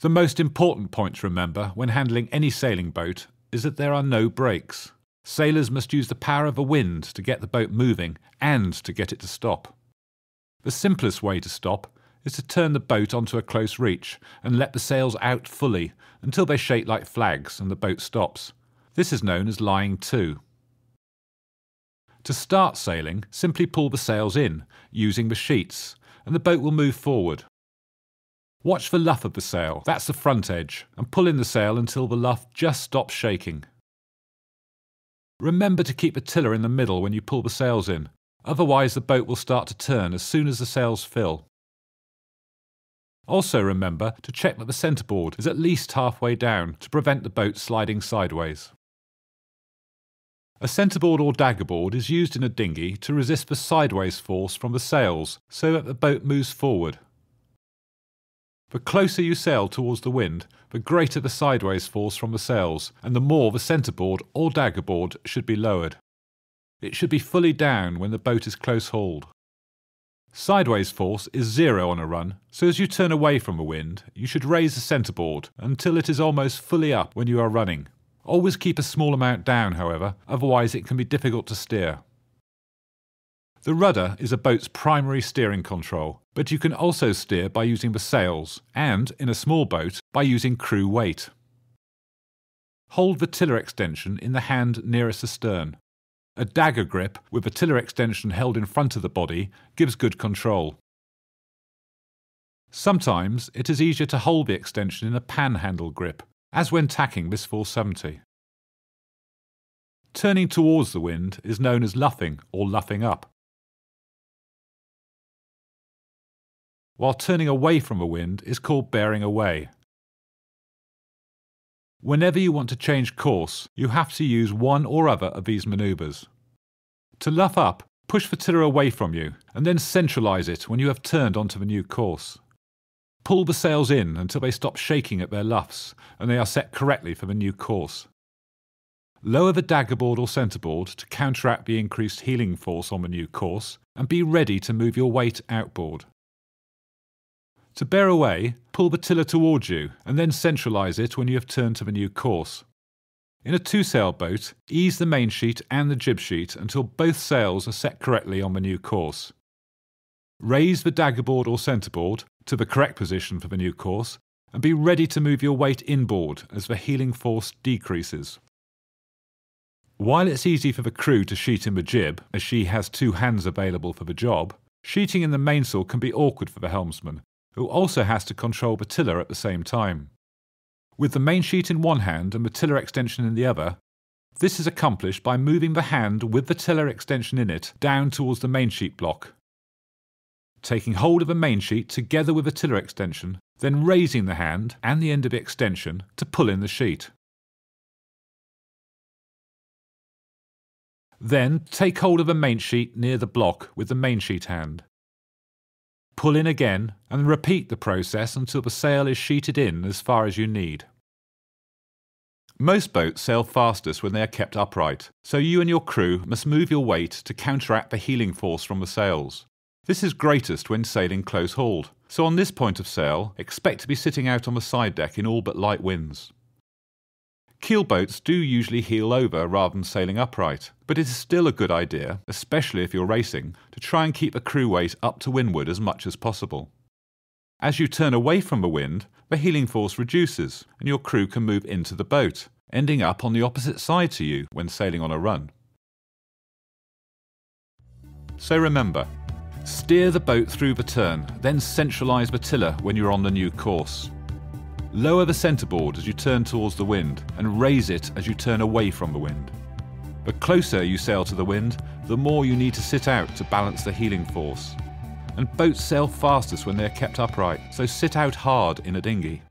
The most important point to remember when handling any sailing boat is that there are no brakes. Sailors must use the power of a wind to get the boat moving and to get it to stop. The simplest way to stop is to turn the boat onto a close reach and let the sails out fully until they shake like flags and the boat stops. This is known as lying to. To start sailing, simply pull the sails in using the sheets and the boat will move forward. Watch for luff of the sail, that's the front edge, and pull in the sail until the luff just stops shaking. Remember to keep the tiller in the middle when you pull the sails in, otherwise the boat will start to turn as soon as the sails fill. Also remember to check that the centreboard is at least halfway down to prevent the boat sliding sideways. A centreboard or daggerboard is used in a dinghy to resist the sideways force from the sails so that the boat moves forward the closer you sail towards the wind, the greater the sideways force from the sails, and the more the centreboard or daggerboard should be lowered. It should be fully down when the boat is close hauled. Sideways force is zero on a run, so as you turn away from the wind, you should raise the centreboard until it is almost fully up when you are running. Always keep a small amount down, however, otherwise it can be difficult to steer. The rudder is a boat's primary steering control, but you can also steer by using the sails and, in a small boat, by using crew weight. Hold the tiller extension in the hand nearest the stern. A dagger grip with the tiller extension held in front of the body gives good control. Sometimes it is easier to hold the extension in a panhandle grip, as when tacking this 470. Turning towards the wind is known as luffing or luffing up. while turning away from a wind is called bearing away. Whenever you want to change course, you have to use one or other of these manoeuvres. To luff up, push the tiller away from you and then centralise it when you have turned onto the new course. Pull the sails in until they stop shaking at their luffs and they are set correctly for the new course. Lower the daggerboard or centreboard to counteract the increased healing force on the new course and be ready to move your weight outboard. To bear away, pull the tiller towards you and then centralise it when you have turned to the new course. In a two sail boat, ease the main sheet and the jib sheet until both sails are set correctly on the new course. Raise the daggerboard or centreboard to the correct position for the new course and be ready to move your weight inboard as the healing force decreases. While it's easy for the crew to sheet in the jib, as she has two hands available for the job, sheeting in the mainsail can be awkward for the helmsman, who also has to control tiller at the same time. With the main sheet in one hand and tiller extension in the other, this is accomplished by moving the hand with the tiller extension in it down towards the main sheet block. Taking hold of the main sheet together with the tiller extension, then raising the hand and the end of the extension to pull in the sheet. Then take hold of the main sheet near the block with the main sheet hand. Pull in again and repeat the process until the sail is sheeted in as far as you need. Most boats sail fastest when they are kept upright, so you and your crew must move your weight to counteract the heeling force from the sails. This is greatest when sailing close hauled, so on this point of sail, expect to be sitting out on the side deck in all but light winds. Keelboats do usually heel over rather than sailing upright, but it is still a good idea, especially if you're racing, to try and keep the crew weight up to windward as much as possible. As you turn away from the wind, the heeling force reduces and your crew can move into the boat, ending up on the opposite side to you when sailing on a run. So remember, steer the boat through the turn, then centralise the tiller when you're on the new course. Lower the centreboard as you turn towards the wind and raise it as you turn away from the wind. The closer you sail to the wind, the more you need to sit out to balance the healing force. And boats sail fastest when they are kept upright, so sit out hard in a dinghy.